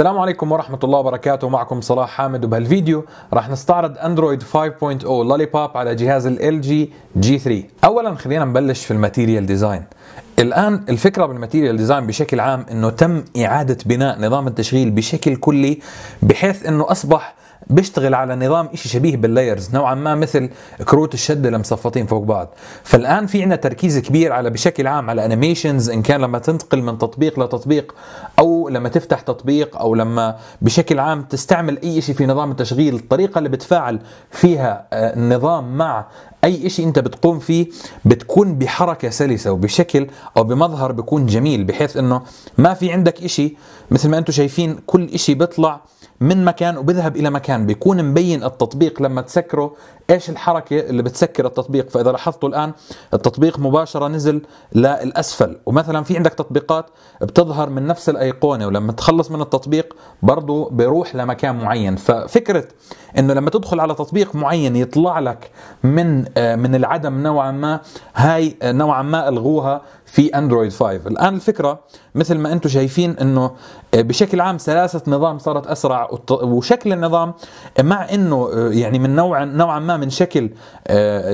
السلام عليكم ورحمة الله وبركاته معكم صلاح حامد وبهالفيديو راح نستعرض اندرويد 5.0 لولي بوب على جهاز ال LG G3 اولا خلينا نبلش في الماتيريال ديزاين الان الفكره بالماتيريال ديزاين بشكل عام انه تم اعاده بناء نظام التشغيل بشكل كلي بحيث انه اصبح بيشتغل على نظام إشي شبيه باللايرز نوعا ما مثل كروت الشده لمصفطين فوق بعض فالان في عندنا تركيز كبير على بشكل عام على انيميشنز ان كان لما تنتقل من تطبيق لتطبيق او لما تفتح تطبيق او لما بشكل عام تستعمل اي شيء في نظام التشغيل الطريقه اللي بتفاعل فيها آه، النظام مع اي شيء انت بتقوم فيه بتكون بحركه سلسه وبشكل او بمظهر بيكون جميل بحيث انه ما في عندك شيء مثل ما انتم شايفين كل شيء بيطلع من مكان وبذهب الى مكان بيكون مبين التطبيق لما تسكره ايش الحركه اللي بتسكر التطبيق فاذا لاحظتوا الان التطبيق مباشره نزل للاسفل ومثلا في عندك تطبيقات بتظهر من نفس الايقونه ولما تخلص من التطبيق برضه بيروح لمكان معين ففكره انه لما تدخل على تطبيق معين يطلع لك من آه، من العدم نوعا ما هاي آه، نوعا ما الغوها في اندرويد 5 الان الفكره مثل ما انتم شايفين انه آه، بشكل عام سلاسه نظام صارت اسرع وشكل النظام آه، مع انه آه، يعني من نوعا نوعا ما من شكل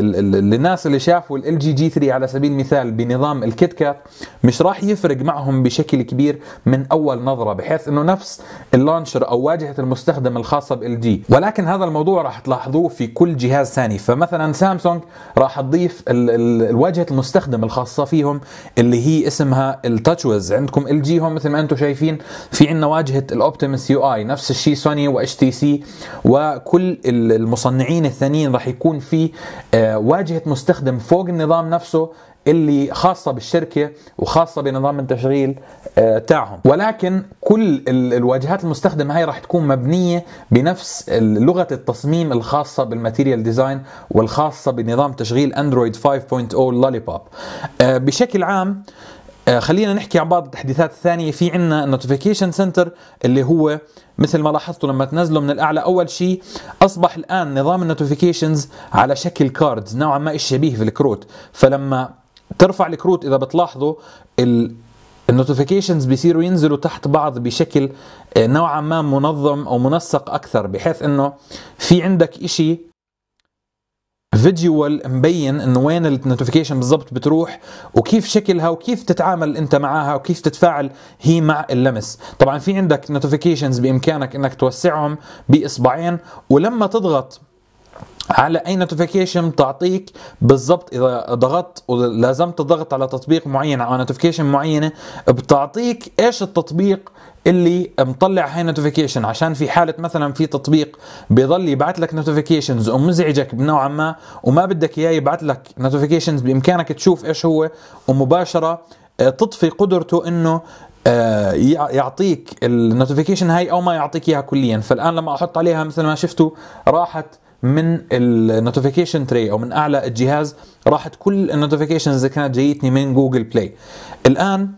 للناس اللي شافوا ال جي جي 3 على سبيل المثال بنظام الكيت كات مش راح يفرق معهم بشكل كبير من اول نظره بحيث انه نفس اللانشر او واجهه المستخدم الخاصه بال جي ولكن هذا الموضوع راح تلاحظوه في كل جهاز ثاني فمثلا سامسونج راح تضيف الواجهه المستخدم الخاصه فيهم اللي هي اسمها التاتشوز عندكم ال جي هون مثل ما انتم شايفين في عندنا واجهه الاوبتيمس يو اي نفس الشيء سوني واتش تي سي وكل المصنعين الثانيين راح يكون في آه، واجهه مستخدم فوق النظام نفسه اللي خاصه بالشركه وخاصه بنظام التشغيل آه، تاعهم ولكن كل الواجهات المستخدمه هاي راح تكون مبنيه بنفس لغه التصميم الخاصه بالماتيريال ديزاين والخاصه بنظام تشغيل اندرويد 5.0 لوليبوب بشكل عام آه، خلينا نحكي عن بعض التحديثات الثانيه في عنا النوتيفيكيشن سنتر اللي هو مثل ما لاحظتوا لما تنزلوا من الاعلى اول شيء اصبح الان نظام النوتيفيكيشنز على شكل كاردز نوعا ما شبيه في الكروت فلما ترفع الكروت اذا بتلاحظوا النوتيفيكيشنز بيصيروا ينزلوا تحت بعض بشكل آه، نوعا ما منظم او منسق اكثر بحيث انه في عندك شيء فيجوال مبين انه وين النوتيفيكيشن بالضبط بتروح وكيف شكلها وكيف تتعامل انت معها وكيف تتفاعل هي مع اللمس طبعا في عندك نوتيفيكيشنز بامكانك انك توسعهم باصبعين ولما تضغط على اي نوتيفيكيشن بتعطيك بالضبط اذا ضغطت ولازمت الضغط على تطبيق معين او نوتيفيكيشن معينه بتعطيك ايش التطبيق اللي مطلع هاي نوتيفيكيشن عشان في حاله مثلا في تطبيق بيضل يبعث لك نوتيفيكيشنز ومزعجك بنوعا ما وما بدك اياه يبعث لك نوتيفيكيشنز بامكانك تشوف ايش هو ومباشره آه، تطفي قدرته انه آه، يعطيك النوتيفيكيشن هاي او ما يعطيك اياها كليا فالان لما احط عليها مثل ما شفتوا راحت من النوتيفيكيشن تري او من اعلى الجهاز راحت كل النوتيفيكيشنز اللي كانت جايتني من جوجل بلاي الان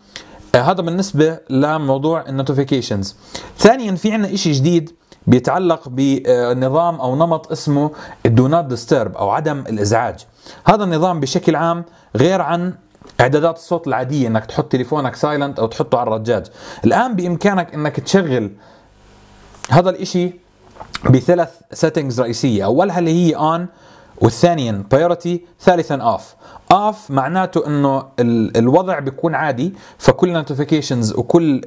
آه، هذا بالنسبه لموضوع النوتيفيكيشنز ثانيا في عندنا شيء جديد بيتعلق بنظام او نمط اسمه الدو نوت ديسترب او عدم الازعاج هذا النظام بشكل عام غير عن اعدادات الصوت العاديه انك تحط تليفونك سايلنت او تحطه على الرجاج الان بامكانك انك تشغل هذا الاشي بثلاث سيتنجز رئيسيه اولها اللي هي اون والثانيا بايورتي ثالثا اوف اوف معناته انه الوضع بيكون عادي فكل النوتيفيكيشنز وكل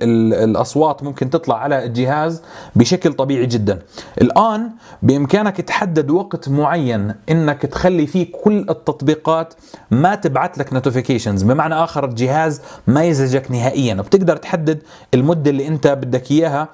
الاصوات ممكن تطلع على الجهاز بشكل طبيعي جدا الان بامكانك تحدد وقت معين انك تخلي فيه كل التطبيقات ما تبعث لك نوتيفيكيشنز بمعنى اخر الجهاز ما يزعجك نهائيا وبتقدر تحدد المده اللي انت بدك اياها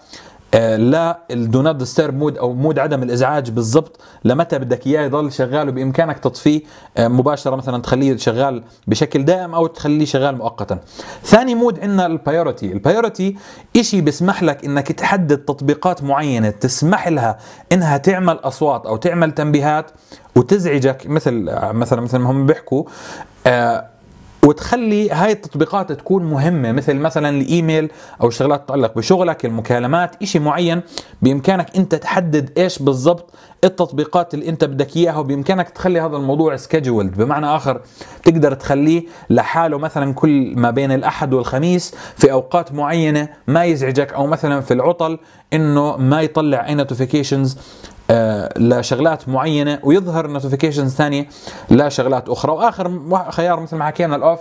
آه، لا الدو نوت ديسترب مود او مود عدم الازعاج بالضبط لمتى بدك اياه يضل شغال وبامكانك تطفيه آه، مباشره مثلا تخليه شغال بشكل دائم او تخليه شغال مؤقتا. ثاني مود عندنا البايورتي، البايورتي شيء بيسمح لك انك تحدد تطبيقات معينه تسمح لها انها تعمل اصوات او تعمل تنبيهات وتزعجك مثل آه، مثلا مثل ما هم بيحكوا وتخلي هاي التطبيقات تكون مهمة مثل مثلا الإيميل أو شغلات تتعلق بشغلك المكالمات إشي معين بإمكانك أنت تحدد إيش بالضبط التطبيقات اللي أنت بدك إياها وبإمكانك تخلي هذا الموضوع سكجولد بمعنى آخر تقدر تخليه لحاله مثلا كل ما بين الأحد والخميس في أوقات معينة ما يزعجك أو مثلا في العطل أنه ما يطلع أي نوتيفيكيشنز آه، لشغلات معينه ويظهر نوتيفيكيشنز ثانيه لشغلات اخرى واخر خيار مثل ما حكينا الاوف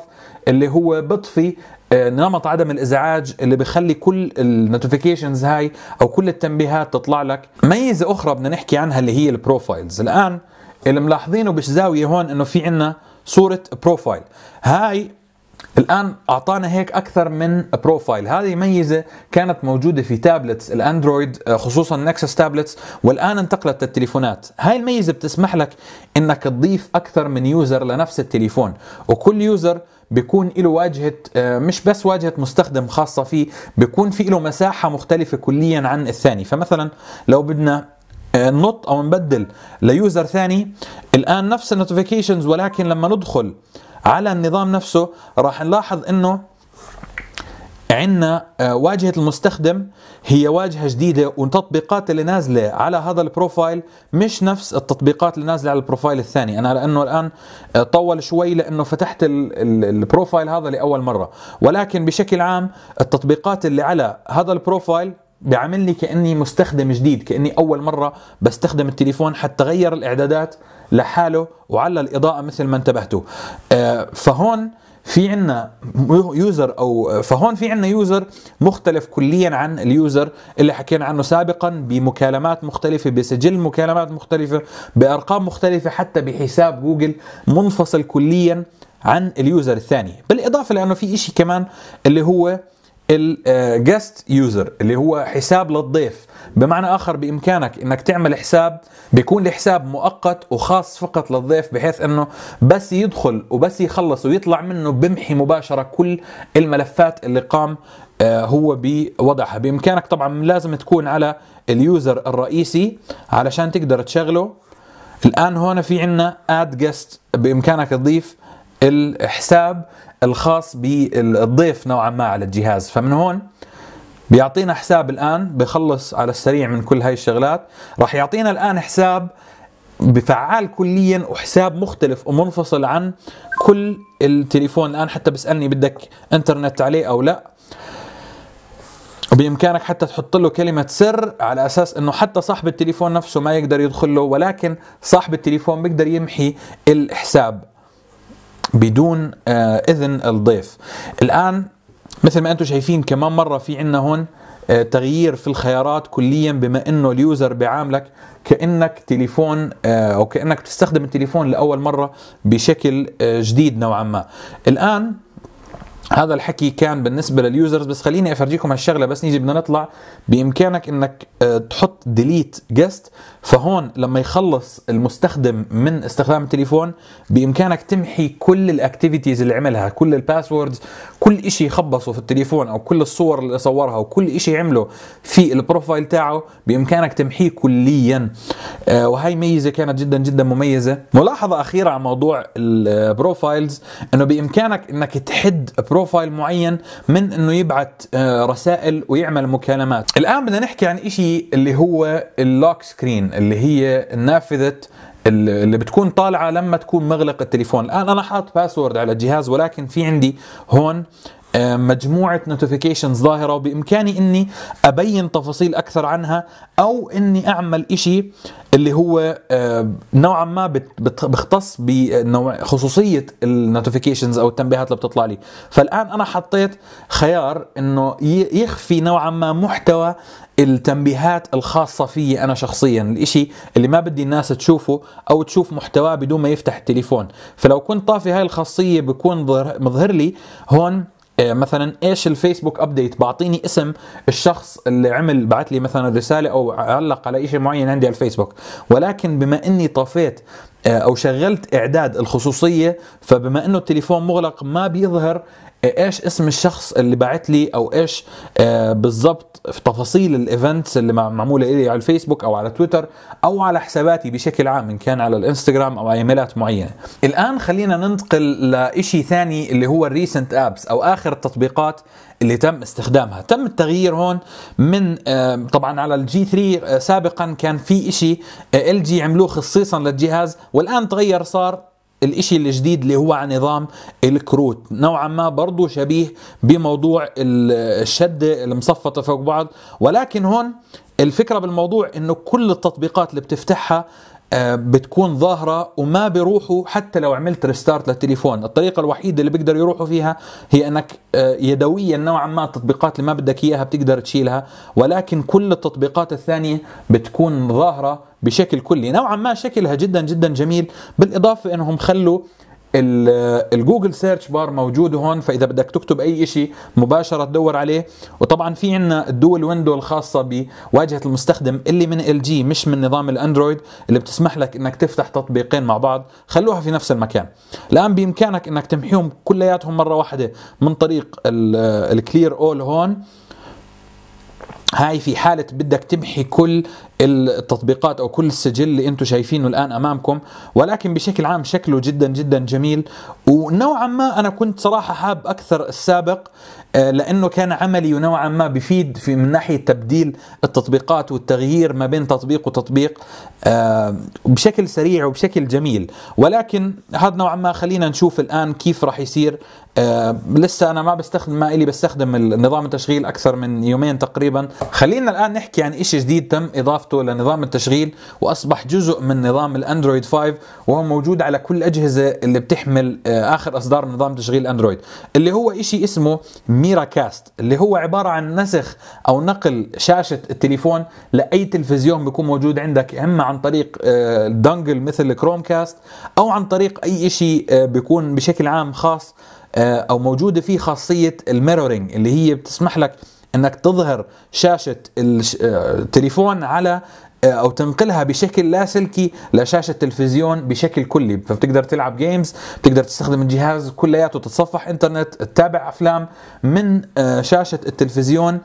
اللي هو بطفي آه، نمط عدم الازعاج اللي بخلي كل النوتيفيكيشنز هاي او كل التنبيهات تطلع لك ميزه اخرى بدنا نحكي عنها اللي هي البروفايلز الان اللي ملاحظينه بش زاويه هون انه في عندنا صوره بروفايل هاي الان اعطانا هيك اكثر من بروفايل هذه ميزه كانت موجوده في تابلتس الاندرويد آه، خصوصا نكسس تابلتس والان انتقلت للتليفونات هاي الميزه بتسمح لك انك تضيف اكثر من يوزر لنفس التليفون وكل يوزر بيكون له واجهة آه، مش بس واجهة مستخدم خاصة فيه بيكون في له مساحة مختلفة كليا عن الثاني فمثلا لو بدنا آه، نط او نبدل ليوزر ثاني الان نفس النوتيفيكيشنز ولكن لما ندخل على النظام نفسه راح نلاحظ انه عندنا آه، واجهة المستخدم هي واجهة جديدة والتطبيقات اللي نازلة على هذا البروفايل مش نفس التطبيقات اللي نازلة على البروفايل الثاني أنا لأنه الآن آه، طول شوي لأنه فتحت البروفايل هذا لأول مرة ولكن بشكل عام التطبيقات اللي على هذا البروفايل بيعمل لي كاني مستخدم جديد كاني اول مره بستخدم التليفون حتى غير الاعدادات لحاله وعلى الاضاءه مثل ما انتبهتوا آه، فهون في عنا يوزر او فهون في عنا يوزر مختلف كليا عن اليوزر اللي حكينا عنه سابقا بمكالمات مختلفه بسجل مكالمات مختلفه بارقام مختلفه حتى بحساب جوجل منفصل كليا عن اليوزر الثاني بالاضافه لانه في شيء كمان اللي هو الجست يوزر آه، اللي هو حساب للضيف بمعنى اخر بامكانك انك تعمل حساب بيكون الحساب مؤقت وخاص فقط للضيف بحيث انه بس يدخل وبس يخلص ويطلع منه بمحي مباشره كل الملفات اللي قام آه، هو بوضعها بامكانك طبعا لازم تكون على اليوزر الرئيسي علشان تقدر تشغله الان هون في عندنا اد جست بامكانك تضيف الحساب الخاص بالضيف نوعا ما على الجهاز فمن هون بيعطينا حساب الان بخلص على السريع من كل هاي الشغلات راح يعطينا الان حساب بفعال كليا وحساب مختلف ومنفصل عن كل التليفون الان حتى بيسالني بدك انترنت عليه او لا وبامكانك حتى تحط له كلمه سر على اساس انه حتى صاحب التليفون نفسه ما يقدر يدخل له ولكن صاحب التليفون بيقدر يمحي الحساب بدون آه، اذن الضيف الان مثل ما انتم شايفين كمان مره في عندنا هون آه، تغيير في الخيارات كليا بما انه اليوزر بيعاملك كانك تليفون آه، او كانك بتستخدم التليفون لاول مره بشكل جديد نوعا ما الان هذا الحكي كان بالنسبه لليوزرز بس خليني افرجيكم هالشغله بس نيجي بدنا نطلع بامكانك انك آه، تحط ديليت جست فهون لما يخلص المستخدم من استخدام التليفون بامكانك تمحي كل الاكتيفيتيز اللي عملها كل الباسوردز كل شيء خبصه في التليفون او كل الصور اللي صورها وكل شيء عمله في البروفايل تاعه بامكانك تمحيه كليا آه، وهي ميزه كانت جدا جدا مميزه ملاحظه اخيره عن موضوع البروفايلز آه، انه بامكانك انك تحد بروفايل معين من انه يبعث آه، رسائل ويعمل مكالمات الان بدنا نحكي عن شيء اللي هو اللوك سكرين اللي هي نافذه اللي بتكون طالعه لما تكون مغلق التليفون الان انا حاط باسورد على الجهاز ولكن في عندي هون آه، مجموعة نوتيفيكيشنز ظاهرة وبإمكاني أني أبين تفاصيل أكثر عنها أو أني أعمل إشي اللي هو آه، نوعا ما بختص بخصوصية النوتيفيكيشنز أو التنبيهات اللي بتطلع لي فالآن أنا حطيت خيار أنه يخفي نوعا ما محتوى التنبيهات الخاصة فيي أنا شخصيا الإشي اللي ما بدي الناس تشوفه أو تشوف محتواه بدون ما يفتح التليفون فلو كنت طافي هاي الخاصية بكون مظهر لي هون إيه، مثلا ايش الفيسبوك ابديت بعطيني اسم الشخص اللي عمل بعت لي مثلا رساله او علق على شيء معين عندي على الفيسبوك ولكن بما اني طفيت إيه، او شغلت اعداد الخصوصيه فبما انه التليفون مغلق ما بيظهر إيه، ايش اسم الشخص اللي باعت لي او ايش آه، بالضبط في تفاصيل الايفنتس اللي معموله لي على الفيسبوك او على تويتر او على حساباتي بشكل عام ان كان على الانستغرام او ايميلات معينه الان خلينا ننتقل لشيء ثاني اللي هو الريسنت ابس او اخر التطبيقات اللي تم استخدامها تم التغيير هون من آه، طبعا على الجي 3 آه، سابقا كان في شيء ال جي عملوه خصيصا للجهاز والان تغير صار الإشي الجديد اللي هو عن نظام الكروت نوعا ما برضو شبيه بموضوع الشدة المصفطة فوق بعض ولكن هون الفكرة بالموضوع انه كل التطبيقات اللي بتفتحها آه، بتكون ظاهرة وما بيروحوا حتى لو عملت ريستارت للتليفون الطريقة الوحيدة اللي بيقدر يروحوا فيها هي أنك آه، يدويا نوعا ما التطبيقات اللي ما بدك إياها بتقدر تشيلها ولكن كل التطبيقات الثانية بتكون ظاهرة بشكل كلي نوعا ما شكلها جدا جدا جميل بالإضافة أنهم خلوا الجوجل سيرش بار موجود هون فاذا بدك تكتب اي شيء مباشره تدور عليه وطبعا في عندنا الدول ويندو الخاصه بواجهه المستخدم اللي من ال جي مش من نظام الاندرويد اللي بتسمح لك انك تفتح تطبيقين مع بعض خلوها في نفس المكان الان بامكانك انك تمحيهم كلياتهم مره واحده من طريق الكلير اول هون هاي في حالة بدك تمحي كل التطبيقات او كل السجل اللي انتم شايفينه الان امامكم ولكن بشكل عام شكله جدا جدا جميل ونوعا ما انا كنت صراحه حاب اكثر السابق آه، لانه كان عملي ونوعا ما بفيد في من ناحيه تبديل التطبيقات والتغيير ما بين تطبيق وتطبيق آه، بشكل سريع وبشكل جميل ولكن هذا نوعا ما خلينا نشوف الان كيف راح يصير آه، لسه انا ما بستخدم ما الي بستخدم نظام التشغيل اكثر من يومين تقريبا خلينا الان نحكي عن شيء جديد تم اضافه اضافته لنظام التشغيل واصبح جزء من نظام الاندرويد 5 وهو موجود على كل الاجهزه اللي بتحمل آه، اخر اصدار من نظام تشغيل اندرويد اللي هو شيء اسمه ميرا كاست اللي هو عباره عن نسخ او نقل شاشه التليفون لاي تلفزيون بيكون موجود عندك اما عن طريق آه، دنجل مثل كروم كاست او عن طريق اي شيء آه، بيكون بشكل عام خاص او موجوده فيه خاصيه الميرورينج اللي هي بتسمح لك انك تظهر شاشه التليفون آه، على آه، او تنقلها بشكل لاسلكي لشاشه التلفزيون بشكل كلي فبتقدر تلعب جيمز بتقدر تستخدم الجهاز كلياته تتصفح انترنت تتابع افلام من آه، شاشه التلفزيون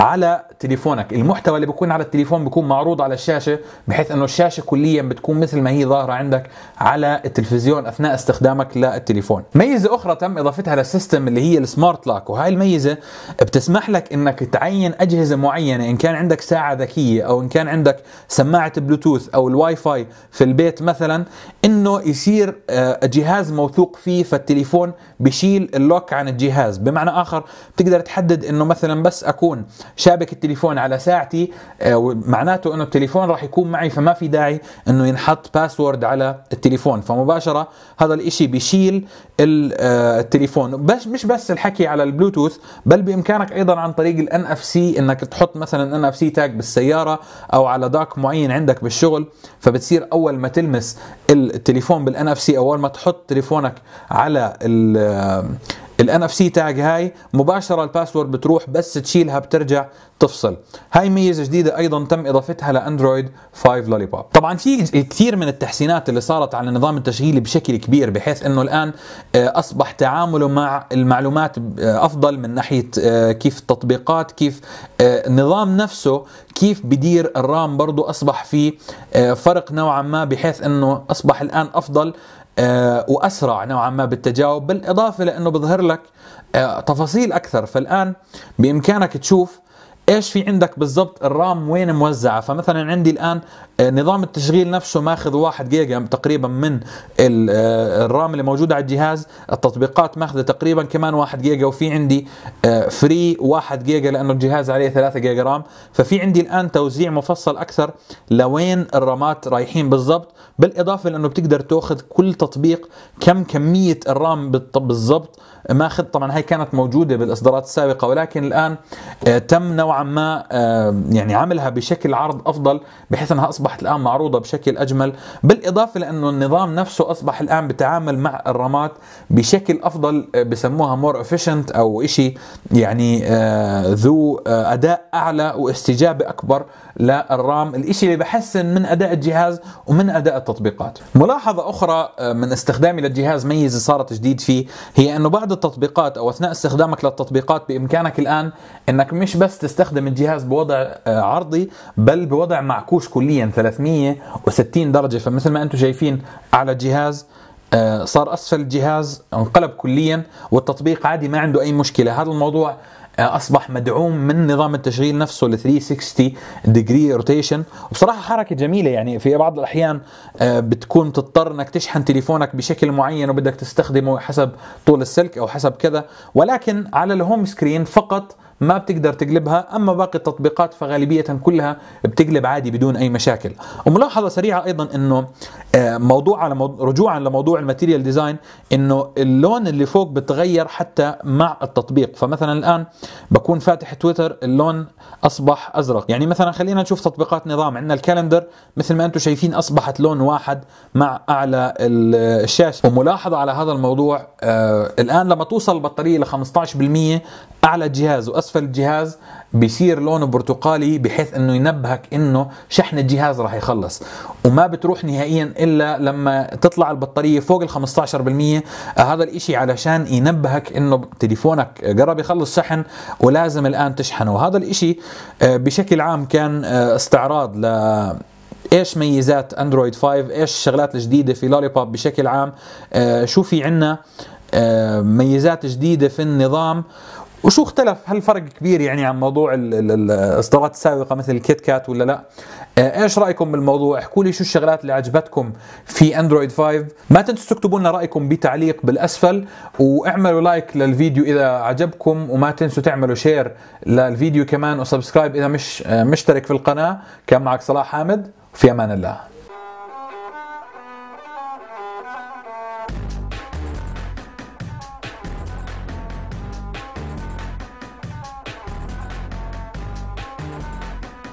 على تليفونك المحتوى اللي بيكون على التليفون بيكون معروض على الشاشه بحيث انه الشاشه كليا بتكون مثل ما هي ظاهره عندك على التلفزيون اثناء استخدامك للتليفون ميزه اخرى تم اضافتها للسيستم اللي هي السمارت لاك وهاي الميزه بتسمح لك انك تعين اجهزه معينه ان كان عندك ساعه ذكيه او ان كان عندك سماعه بلوتوث او الواي فاي في البيت مثلا انه يصير آه، جهاز موثوق فيه فالتليفون بشيل اللوك عن الجهاز بمعنى اخر بتقدر تحدد انه مثلا بس اكون شابك التليفون على ساعتي آه، معناته انه التليفون راح يكون معي فما في داعي انه ينحط باسورد على التليفون فمباشره هذا الاشي بيشيل آه، التليفون بس مش بس الحكي على البلوتوث بل بامكانك ايضا عن طريق الان اف سي انك تحط مثلا ان اف سي تاج بالسياره او على داك معين عندك بالشغل فبتصير اول ما تلمس التليفون بالان اف سي اول ما تحط تليفونك على الان اف سي تاج هاي مباشره الباسورد بتروح بس تشيلها بترجع تفصل هاي ميزه جديده ايضا تم اضافتها لاندرويد 5 لولي بوب طبعا في كثير من التحسينات اللي صارت على النظام التشغيلي بشكل كبير بحيث انه الان آه، اصبح تعامله مع المعلومات آه، افضل من ناحيه آه، كيف التطبيقات كيف النظام نفسه كيف بدير الرام برضو أصبح في آه، فرق نوعا ما بحيث أنه أصبح الآن أفضل آه، وأسرع نوعا ما بالتجاوب بالإضافة لأنه بظهر لك آه، تفاصيل أكثر فالآن بإمكانك تشوف ايش في عندك بالضبط الرام وين موزعه فمثلا عندي الان آه، نظام التشغيل نفسه ماخذ واحد جيجا تقريبا من آه، الرام اللي موجودة على الجهاز التطبيقات ماخذة تقريبا كمان واحد جيجا وفي عندي فري آه، واحد جيجا لأنه الجهاز عليه ثلاثة جيجا رام ففي عندي الآن توزيع مفصل أكثر لوين الرامات رايحين بالضبط بالإضافة لأنه بتقدر تأخذ كل تطبيق كم كمية الرام بالضبط ماخذ طبعا هي كانت موجودة بالإصدارات السابقة ولكن الآن تم نوعا ما يعني عملها بشكل عرض أفضل بحيث أنها أصبحت أصبحت الآن معروضة بشكل أجمل بالإضافة لأنه النظام نفسه أصبح الآن بتعامل مع الرامات بشكل أفضل آه، بسموها مور افيشنت أو شيء يعني آه، ذو آه، أداء أعلى واستجابة أكبر للرام الشيء اللي بحسن من أداء الجهاز ومن أداء التطبيقات ملاحظة أخرى من استخدامي للجهاز ميزة صارت جديد فيه هي أنه بعد التطبيقات أو أثناء استخدامك للتطبيقات بإمكانك الآن أنك مش بس تستخدم الجهاز بوضع عرضي بل بوضع معكوش كليا 360 درجه فمثل ما انتم شايفين اعلى الجهاز آه، صار اسفل الجهاز انقلب كليا والتطبيق عادي ما عنده اي مشكله هذا الموضوع آه، اصبح مدعوم من نظام التشغيل نفسه ال 360 ديجري روتيشن وبصراحه حركه جميله يعني في بعض الاحيان آه، بتكون تضطر انك تشحن تليفونك بشكل معين وبدك تستخدمه حسب طول السلك او حسب كذا ولكن على الهوم سكرين فقط ما بتقدر تقلبها اما باقي التطبيقات فغالبيه كلها بتقلب عادي بدون اي مشاكل وملاحظه سريعه ايضا انه آه، موضوع على موضوع رجوعا لموضوع الماتيريال ديزاين انه اللون اللي فوق بتغير حتى مع التطبيق فمثلا الان بكون فاتح تويتر اللون اصبح ازرق يعني مثلا خلينا نشوف تطبيقات نظام عندنا الكالندر مثل ما انتم شايفين اصبحت لون واحد مع اعلى الشاشه وملاحظه على هذا الموضوع آه، الان لما توصل البطاريه ل 15% اعلى الجهاز اسفل الجهاز بيصير لونه برتقالي بحيث انه ينبهك انه شحن الجهاز راح يخلص وما بتروح نهائيا الا لما تطلع البطاريه فوق ال 15% هذا الاشي علشان ينبهك انه تليفونك قرب يخلص شحن ولازم الان تشحنه وهذا الاشي آه، بشكل عام كان آه، استعراض ل ايش ميزات اندرويد 5 ايش الشغلات الجديده في بوب بشكل عام آه، شو في عندنا ميزات جديده في النظام وشو اختلف هل فرق كبير يعني عن موضوع الاصدارات السابقه مثل الكيت كات ولا لا آه، ايش رايكم بالموضوع احكوا لي شو الشغلات اللي عجبتكم في اندرويد 5 ما تنسوا تكتبوا لنا رايكم بتعليق بالاسفل واعملوا لايك للفيديو اذا عجبكم وما تنسوا تعملوا شير للفيديو كمان وسبسكرايب اذا مش آه، مشترك في القناه كان معك صلاح حامد في امان الله